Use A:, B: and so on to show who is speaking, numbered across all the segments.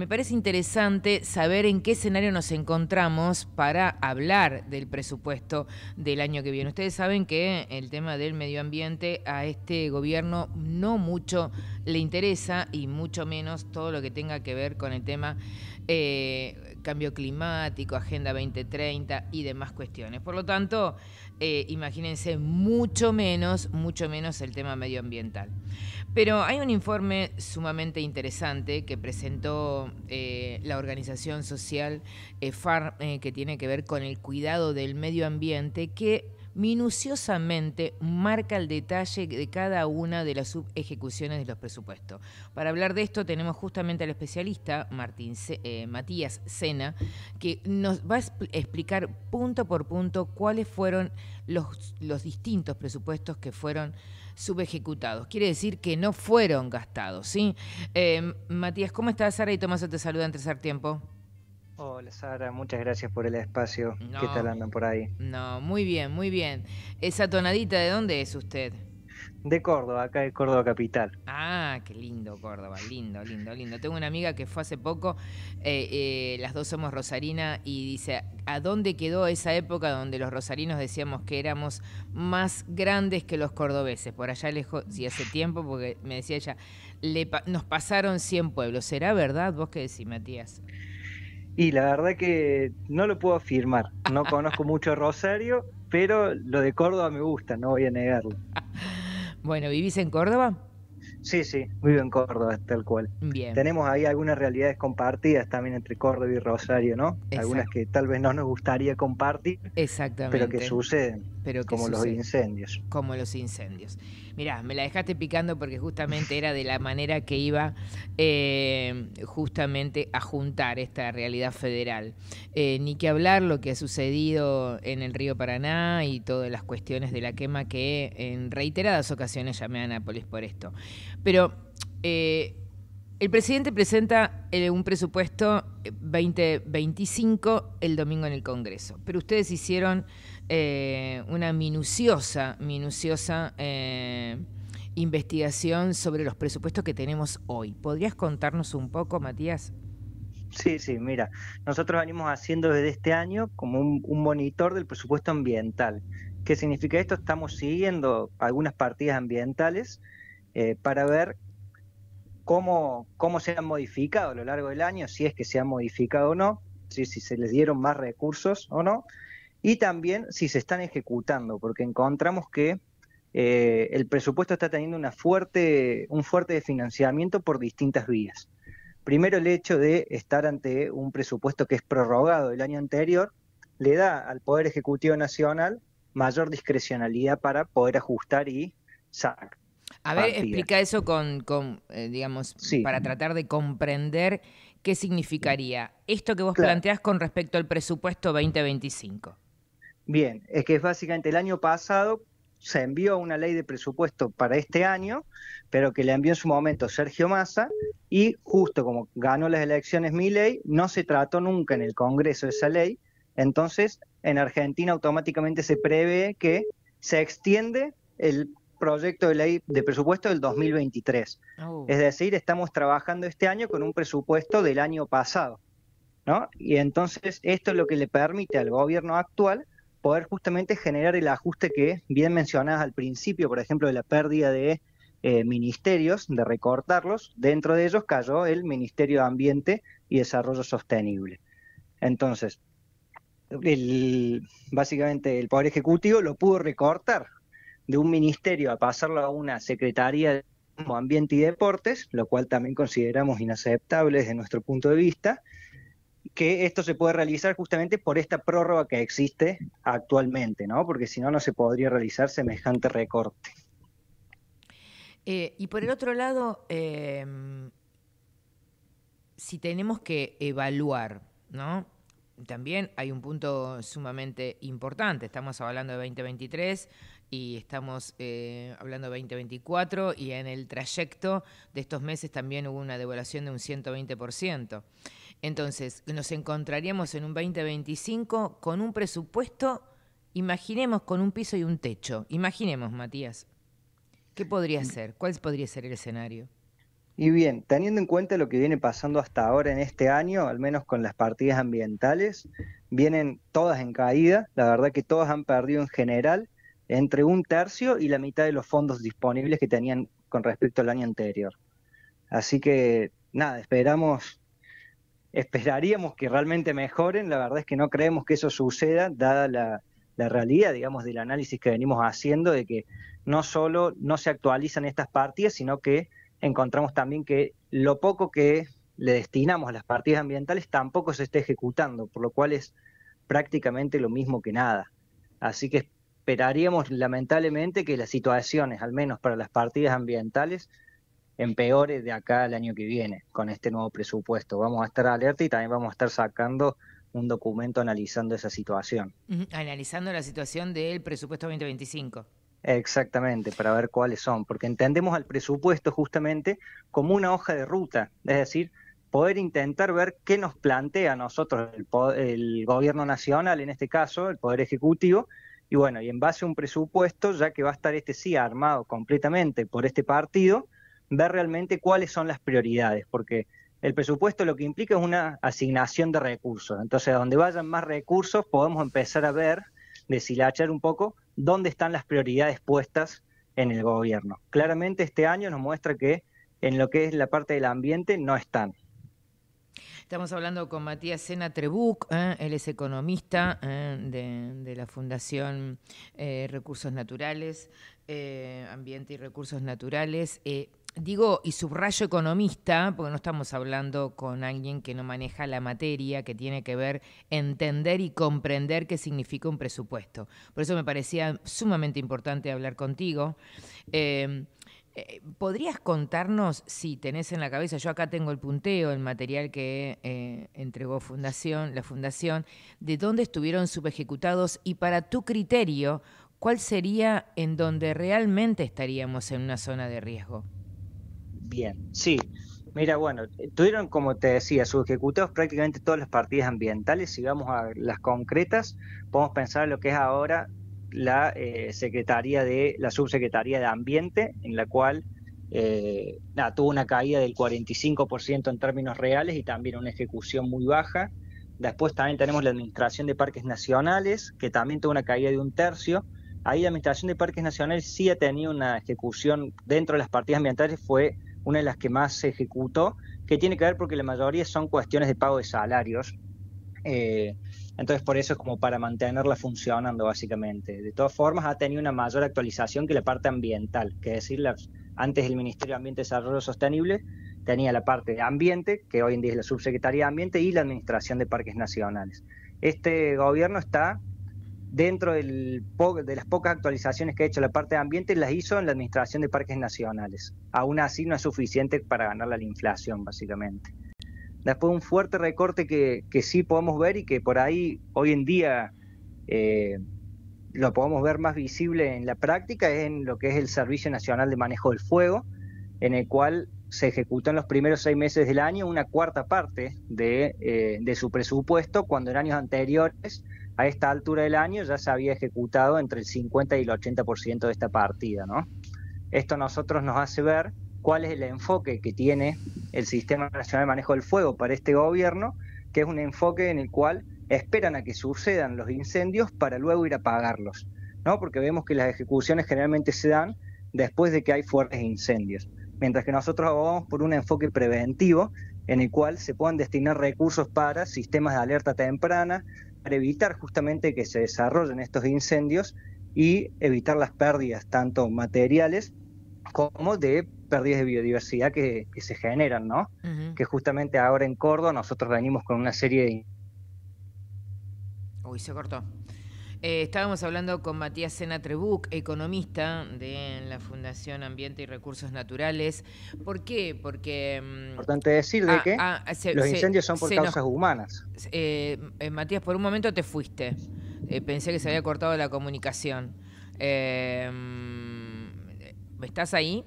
A: Me parece interesante saber en qué escenario nos encontramos para hablar del presupuesto del año que viene. Ustedes saben que el tema del medio ambiente a este gobierno no mucho le interesa y mucho menos todo lo que tenga que ver con el tema eh, cambio climático, Agenda 2030 y demás cuestiones. Por lo tanto, eh, imagínense mucho menos, mucho menos el tema medioambiental. Pero hay un informe sumamente interesante que presentó eh, la organización social eh, FARC eh, que tiene que ver con el cuidado del medio ambiente, que minuciosamente marca el detalle de cada una de las subejecuciones de los presupuestos. Para hablar de esto tenemos justamente al especialista Martín Matías Sena, que nos va a explicar punto por punto cuáles fueron los distintos presupuestos que fueron subejecutados. Quiere decir que no fueron gastados, ¿sí? Eh, Matías, ¿cómo estás? Sara y Tomás te saluda en Tercer Tiempo.
B: Hola Sara, muchas gracias por el espacio. que ¿Qué tal por ahí?
A: No, muy bien, muy bien. ¿Esa tonadita de dónde es usted? De
B: Córdoba, acá de Córdoba Capital.
A: Ah, qué lindo Córdoba, lindo, lindo, lindo. Tengo una amiga que fue hace poco, eh, eh, las dos somos Rosarina, y dice, a dónde quedó esa época donde los rosarinos decíamos que éramos más grandes que los cordobeses. Por allá lejos, si hace tiempo, porque me decía ella, nos pasaron 100 pueblos. ¿Será verdad? ¿Vos qué decís, Matías?
B: Y la verdad que no lo puedo afirmar. No conozco mucho Rosario, pero lo de Córdoba me gusta, no voy a negarlo.
A: bueno, ¿vivís en Córdoba?
B: Sí, sí, vivo en Córdoba, tal cual. Bien.
A: Tenemos ahí algunas
B: realidades compartidas también entre Córdoba y Rosario, ¿no? Algunas que tal vez no nos gustaría compartir,
A: Exactamente. pero que suceden, como los incendios. Como los incendios. Mirá, me la dejaste picando porque justamente era de la manera que iba eh, justamente a juntar esta realidad federal. Eh, ni que hablar lo que ha sucedido en el río Paraná y todas las cuestiones de la quema que en reiteradas ocasiones llamé a Nápoles por esto. Pero eh, el presidente presenta un presupuesto 2025 el domingo en el Congreso, pero ustedes hicieron eh, una minuciosa, minuciosa eh, investigación sobre los presupuestos que tenemos hoy. ¿Podrías contarnos un poco, Matías?
B: Sí, sí, mira, nosotros venimos haciendo desde este año como un, monitor del presupuesto ambiental. ¿Qué significa esto? Estamos siguiendo algunas partidas ambientales eh, para ver cómo, cómo se han modificado a lo largo del año, si es que se han modificado o no, si se les dieron más recursos o no, y también si se están ejecutando, porque encontramos que eh, el presupuesto está teniendo una fuerte, un fuerte financiamiento por distintas vías. Primero el hecho de estar ante un presupuesto que es prorrogado el año anterior le da al Poder Ejecutivo Nacional mayor discrecionalidad para poder ajustar y sacar.
A: A ver, explica eso con, eh, digamos, para tratar de comprender qué significaría esto que vos planteás con respecto al presupuesto 2025.
B: Bien, es que básicamente el año pasado se envió una ley de presupuesto para este año, pero que le envió en su momento Sergio Massa, y justo como ganó las elecciones mi ley, no se trató nunca en el Congreso esa ley, entonces en Argentina automáticamente se prevé que se extiende el proyecto de ley de presupuesto del 2023. Es decir, estamos trabajando este año con un presupuesto del año pasado. ¿no? Y entonces esto es lo que le permite al gobierno actual poder justamente generar el ajuste que bien mencionabas al principio, por ejemplo, de la pérdida de eh, ministerios, de recortarlos, dentro de ellos cayó el Ministerio de Ambiente y Desarrollo Sostenible. Entonces, básicamente el Poder Ejecutivo lo pudo recortar de un ministerio a pasarlo a una Secretaría de Ambiente y Deportes, lo cual también consideramos inaceptable desde nuestro punto de vista, que esto se puede realizar justamente por esta prórroga que existe actualmente, ¿no? Porque si no, no se podría realizar semejante recorte.
A: Eh, y por el otro lado, em, si tenemos que evaluar, ¿no? También hay un punto sumamente importante. Estamos hablando de 2023 y estamos eh, hablando de 2024 y en el trayecto de estos meses también hubo una devaluación de un 120%. Entonces, nos encontraríamos en un 2025 con un presupuesto, imaginemos, con un piso y un techo. Imaginemos, Matías. ¿Qué podría ser? ¿Cuál podría ser el escenario?
B: Y bien, teniendo en cuenta lo que viene pasando hasta ahora en este año, al menos con las partidas ambientales, vienen todas en caída, la verdad que todas han perdido en general entre un tercio y la mitad de los fondos disponibles que tenían con respecto al año anterior. Así que nada, esperamos esperaríamos que realmente mejoren, la verdad es que no creemos que eso suceda, dada la, realidad, digamos, del análisis que venimos haciendo, de que no solo no se actualizan estas partidas, sino que encontramos también que lo poco que le destinamos a las partidas ambientales tampoco se está ejecutando, por lo cual es prácticamente lo mismo que nada. Así que esperaríamos lamentablemente que las situaciones, al menos para las partidas ambientales, empeore de acá al año que viene con este nuevo presupuesto. Vamos a estar alerta y también vamos a estar sacando un documento analizando esa situación.
A: Analizando la situación del presupuesto 2025.
B: Exactamente, para ver cuáles son, porque entendemos al presupuesto justamente como una hoja de ruta, es decir, poder intentar ver qué nos plantea a nosotros el, el gobierno nacional, en este caso, el Poder Ejecutivo, y bueno, y en base a un presupuesto, ya que va a estar este sí armado completamente por este partido, ver realmente cuáles son las prioridades, porque el presupuesto lo que implica es una asignación de recursos. Entonces, donde vayan más recursos, podemos empezar a ver, deshilachar un poco, dónde están las prioridades puestas en el gobierno. Claramente este año nos muestra que en lo que es la parte del ambiente no están.
A: Estamos hablando con Matías Sena Trebuc, ¿eh? él es economista ¿eh? de, la Fundación eh, Recursos Naturales, Ambiente y Recursos Naturales digo y subrayo economista, porque no estamos hablando con alguien que no maneja la materia, que tiene que ver entender y comprender qué significa un presupuesto. Por eso me parecía sumamente importante hablar contigo. Em, eh, ¿Podrías contarnos si tenés en la cabeza, yo acá tengo el punteo, el material que eh, entregó Fundación, la Fundación, de dónde estuvieron subejecutados y para tu criterio, cuál sería en donde realmente estaríamos en una zona de riesgo?
B: Bien, sí. Mira, bueno, tuvieron, como te decía, sus ejecutados prácticamente todas las partidas ambientales. Si vamos a las concretas, podemos pensar en lo que es ahora la eh, Secretaría de, la Subsecretaría de Ambiente, en la cual eh, tuvo una caída del 45% en términos reales y también una ejecución muy baja. Después también tenemos la Administración de Parques Nacionales, que también tuvo una caída de un tercio. Ahí la Administración de Parques Nacionales sí ha tenido una ejecución dentro de las partidas ambientales, fue una de las que más se ejecutó, que tiene que ver porque la mayoría son cuestiones de pago de salarios. Eh, entonces, por eso es como para mantenerla funcionando, básicamente. De todas formas, ha tenido una mayor actualización que la parte ambiental, que es decir, antes el Ministerio de Ambiente y Desarrollo Sostenible tenía la parte de ambiente, que hoy en día es la Subsecretaría de Ambiente, y la Administración de Parques Nacionales. Este gobierno está dentro del de las pocas actualizaciones que ha hecho la parte de ambiente, las hizo en la Administración de Parques Nacionales. Aún así no es suficiente para ganar la inflación, básicamente. Después un fuerte recorte que, que sí podemos ver y que por ahí hoy en día eh, lo podemos ver más visible en la práctica es en lo que es el Servicio Nacional de Manejo del Fuego, en el cual se ejecutó en los primeros seis meses del año una cuarta parte de, eh, de su presupuesto, cuando en años anteriores a esta altura del año ya se había ejecutado entre el 50 y el 80% de esta partida. ¿no? Esto a nosotros nos hace ver cuál es el enfoque que tiene el Sistema Nacional de Manejo del Fuego para este gobierno, que es un enfoque en el cual esperan a que sucedan los incendios para luego ir a pagarlos, ¿no? porque vemos que las ejecuciones generalmente se dan después de que hay fuertes incendios, mientras que nosotros abogamos por un enfoque preventivo en el cual se puedan destinar recursos para sistemas de alerta temprana, para evitar justamente que se desarrollen estos incendios y evitar las pérdidas tanto materiales como de pérdidas de biodiversidad que, se generan, ¿no? Que justamente ahora en Córdoba nosotros venimos con una serie de...
A: Uy, se cortó. Eh, estábamos hablando con Matías Sena Trebuc, economista de la Fundación Ambiente y Recursos Naturales. ¿Por qué? Porque... Mm,
B: Importante decir ah, que ah,
A: ah, los incendios son por causas humanas. Eh, eh, Matías, por un momento te fuiste. pensé que se había cortado la comunicación. Mm, ¿Estás ahí?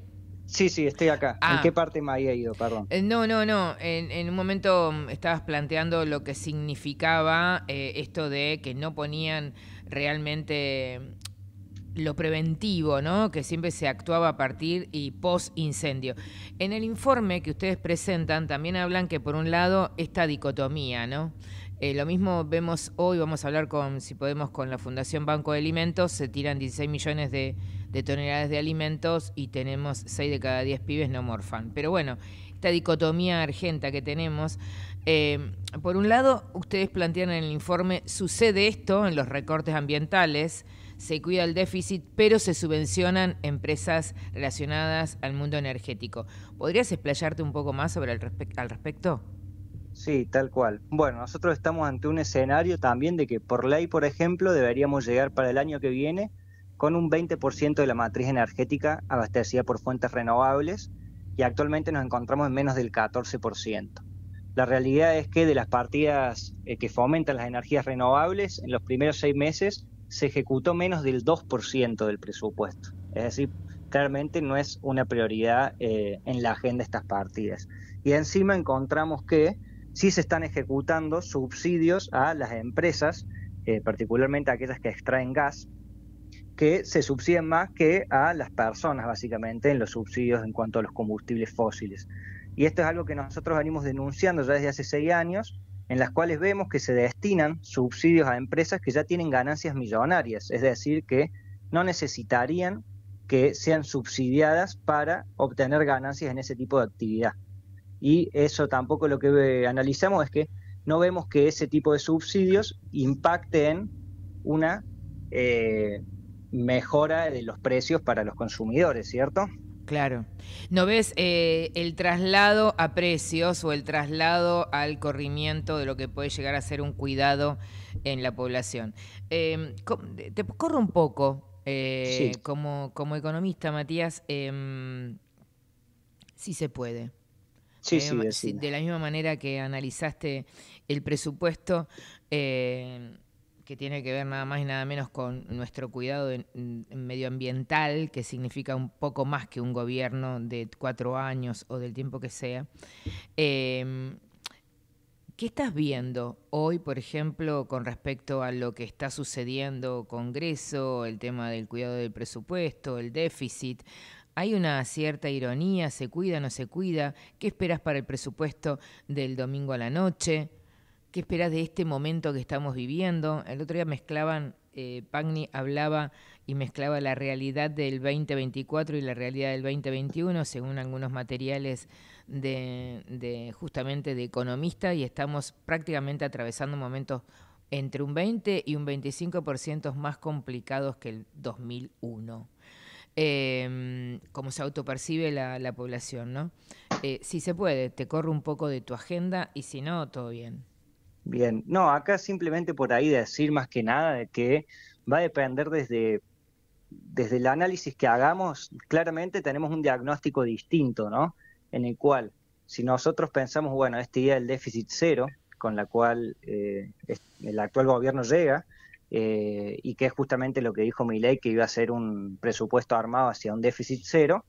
B: Sí, sí, estoy acá. ¿En ah. qué parte me había ido? Perdón.
A: Eh, no, no, no. En, un momento mm, estabas planteando lo que significaba eh, esto de que no ponían realmente mm, lo preventivo, ¿no? Que siempre se actuaba a partir y post incendio. En el informe que ustedes presentan también hablan que por un lado esta dicotomía, ¿no? Eh, lo mismo vemos hoy, vamos a hablar con, si podemos, con la Fundación Banco de Alimentos, se tiran 16 millones de de toneladas de alimentos y tenemos 6 de cada 10 pibes no morfan. Pero bueno, esta dicotomía argenta que tenemos, eh, por un lado, ustedes plantean en el informe, sucede esto en los recortes ambientales, se cuida el déficit, pero se subvencionan empresas relacionadas al mundo energético. ¿Podrías explayarte un poco más sobre el al respecto? Sí,
B: tal cual. Bueno, nosotros estamos ante un escenario también de que por ley, por ejemplo, deberíamos llegar para el año que viene con un 20% de la matriz energética abastecida por fuentes renovables y actualmente nos encontramos en menos del 14%. La realidad es que de las partidas eh, que fomentan las energías renovables, en los primeros seis meses se ejecutó menos del 2% del presupuesto. Es decir, claramente no es una prioridad eh, en la agenda de estas partidas. Y encima encontramos que sí se están ejecutando subsidios a las empresas, eh, particularmente a aquellas que extraen gas, que se subsidian más que a las personas, básicamente, en los subsidios en cuanto a los combustibles fósiles. Y esto es algo que nosotros venimos denunciando ya desde hace seis años, en las cuales vemos que se destinan subsidios a empresas que ya tienen ganancias millonarias, es decir, que no necesitarían que sean subsidiadas para obtener ganancias en ese tipo de actividad. Y eso tampoco lo que eh, analizamos es que no vemos que ese tipo de subsidios impacten una eh, mejora de los precios para los consumidores, ¿cierto? Claro.
A: ¿No ves eh, el traslado a precios o el traslado al corrimiento de lo que puede llegar a ser un cuidado en la población? Em, te corro un poco, eh, como, como economista, Matías, em, si se puede. Sí, eh, sí, de la misma manera que analizaste el presupuesto, eh, que tiene que ver nada más y nada menos con nuestro cuidado medioambiental, que significa un poco más que un gobierno de cuatro años o del tiempo que sea. Em, ¿Qué estás viendo hoy, por ejemplo, con respecto a lo que está sucediendo Congreso, el tema del cuidado del presupuesto, el déficit? Hay una cierta ironía, se cuida, no se cuida. ¿Qué esperas para el presupuesto del domingo a la noche? ¿Qué esperas de este momento que estamos viviendo? El otro día mezclaban, eh, Pagni hablaba y mezclaba la realidad del 2024 y la realidad del 2021, según algunos materiales de, justamente de economista, y estamos prácticamente atravesando momentos entre un 20 y un 25% más complicados que el 2001. Em, como se autopercibe la, la población, ¿no? Eh, si se puede, te corro un poco de tu agenda y si no, todo bien.
B: Bien, no, acá simplemente por ahí decir más que nada de que va a depender desde, desde el análisis que hagamos, claramente tenemos un diagnóstico distinto, ¿no? En el cual, si nosotros pensamos, bueno, este día del déficit cero, con la cual eh, el actual gobierno llega, eh, y que es justamente lo que dijo Milei, que iba a ser un presupuesto armado hacia un déficit cero,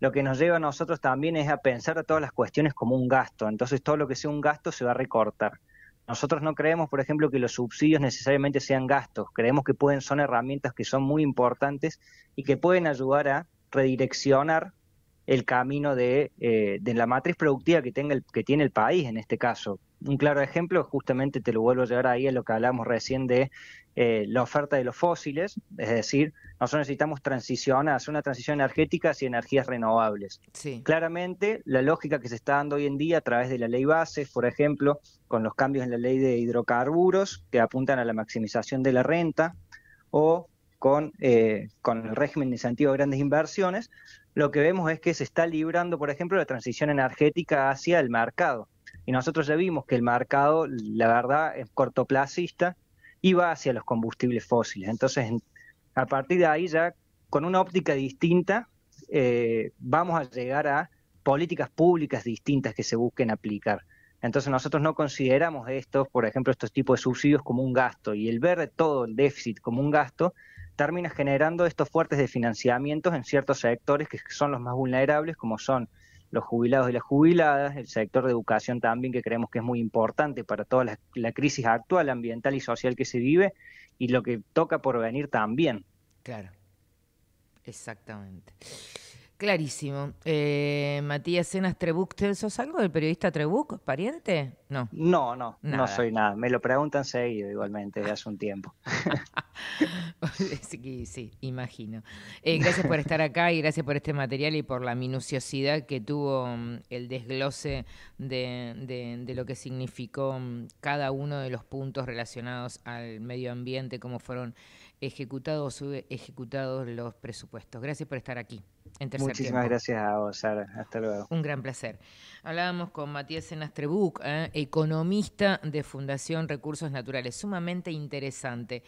B: lo que nos lleva a nosotros también es a pensar a todas las cuestiones como un gasto. Entonces todo lo que sea un gasto se va a recortar. Nosotros no creemos, por ejemplo, que los subsidios necesariamente sean gastos, creemos que pueden son herramientas que son muy importantes y que pueden ayudar a redireccionar el camino de, eh, de la matriz productiva que, tenga que tiene el país en este caso. Un claro ejemplo, justamente te lo vuelvo a llevar ahí a lo que hablamos recién de eh, la oferta de los fósiles, es decir, nosotros necesitamos transicionar, hacer una transición energética hacia energías renovables. Sí. Claramente, la lógica que se está dando hoy en día a través de la ley base, por ejemplo, con los cambios en la ley de hidrocarburos que apuntan a la maximización de la renta, o con, eh, con el régimen de incentivo a grandes inversiones, lo que vemos es que se está librando, por ejemplo, la transición energética hacia el mercado. Y nosotros ya vimos que el mercado, la verdad, es cortoplacista y va hacia los combustibles fósiles. Entonces, a partir de ahí ya, con una óptica distinta, eh, vamos a llegar a políticas públicas distintas que se busquen aplicar. Entonces nosotros no consideramos estos, por ejemplo, estos tipos de subsidios como un gasto y el ver todo el déficit como un gasto termina generando estos fuertes desfinanciamientos en ciertos sectores que son los más vulnerables, como son los jubilados y las jubiladas, el sector de educación también, que creemos que es muy importante para toda la, crisis actual, ambiental y social que se vive, y lo que toca por venir también.
A: Claro, exactamente. Clarísimo. Eh, Matías Cenas trebuc, ¿sos algo del periodista Trebuc? ¿Pariente? No. No, no, no soy
B: nada. Me lo preguntan seguido igualmente, hace un tiempo.
A: sí, sí, imagino. Eh, gracias por estar acá y gracias por este material y por la minuciosidad que tuvo mm, el desglose de, de lo que significó mm, cada uno de los puntos relacionados al medio ambiente, cómo fueron ejecutados o ejecutados los presupuestos. Gracias por estar aquí. Muchísimas gracias a
B: vos, Sara. Hasta luego. Un gran
A: placer. Hablábamos con Matías Enastrebuc, eh, economista de Fundación Recursos Naturales. Sumamente interesante.